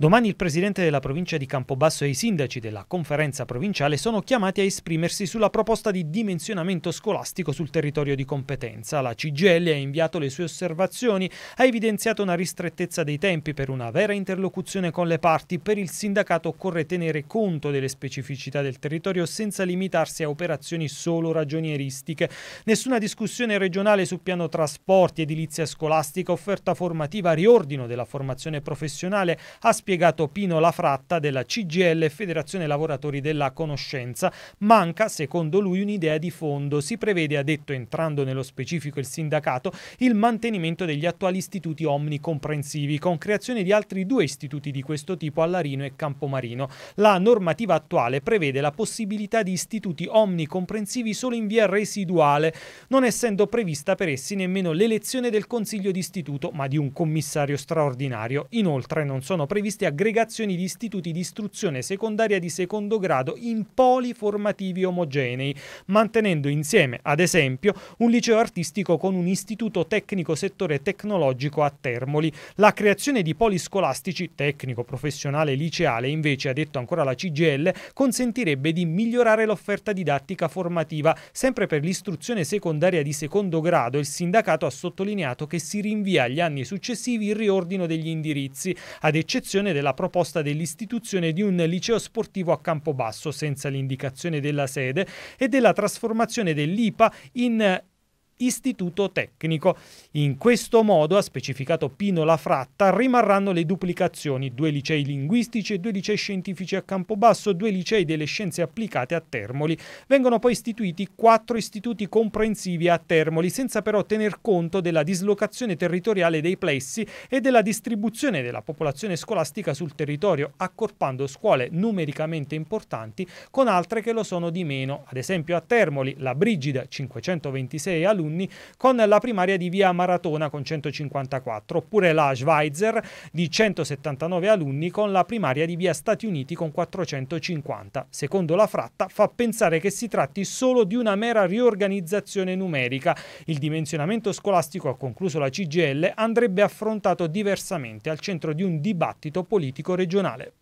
Domani il presidente della provincia di Campobasso e i sindaci della conferenza provinciale sono chiamati a esprimersi sulla proposta di dimensionamento scolastico sul territorio di competenza. La CGL ha inviato le sue osservazioni, ha evidenziato una ristrettezza dei tempi per una vera interlocuzione con le parti. Per il sindacato occorre tenere conto delle specificità del territorio senza limitarsi a operazioni solo ragionieristiche. Nessuna discussione regionale sul piano trasporti, edilizia scolastica, offerta formativa, riordino della formazione professionale, aspirazioni spiegato Pino Lafratta della CGL Federazione Lavoratori della Conoscenza. Manca, secondo lui, un'idea di fondo. Si prevede, ha detto entrando nello specifico il sindacato, il mantenimento degli attuali istituti omnicomprensivi, con creazione di altri due istituti di questo tipo a Larino e Campomarino. La normativa attuale prevede la possibilità di istituti omnicomprensivi solo in via residuale, non essendo prevista per essi nemmeno l'elezione del consiglio di istituto, ma di un commissario straordinario. Inoltre non sono previsti previste aggregazioni di istituti di istruzione secondaria di secondo grado in poli formativi omogenei, mantenendo insieme, ad esempio, un liceo artistico con un istituto tecnico settore tecnologico a Termoli. La creazione di poli scolastici tecnico, professionale liceale, invece, ha detto ancora la CGL, consentirebbe di migliorare l'offerta didattica formativa. Sempre per l'istruzione secondaria di secondo grado, il sindacato ha sottolineato che si rinvia agli anni successivi il riordino degli indirizzi, ad eccezione valutazione della proposta dell'istituzione di un liceo sportivo a Campobasso senza l'indicazione della sede e della trasformazione dell'IPA in istituto tecnico. In questo modo, ha specificato Pino La Fratta, rimarranno le duplicazioni, due licei linguistici e due licei scientifici a Campobasso, due licei delle scienze applicate a Termoli. Vengono poi istituiti quattro istituti comprensivi a Termoli, senza però tener conto della dislocazione territoriale dei plessi e della distribuzione della popolazione scolastica sul territorio, accorpando scuole numericamente importanti con altre che lo sono di meno. Ad esempio a Termoli, la Brigida, 526 alunni, alunni con la primaria di via Maratona con 154, oppure la Schweizer di 179 alunni con la primaria di via Stati Uniti con 450. Secondo la Fratta fa pensare che si tratti solo di una mera riorganizzazione numerica. Il dimensionamento scolastico, ha concluso la CGL, andrebbe affrontato diversamente al centro di un dibattito politico regionale.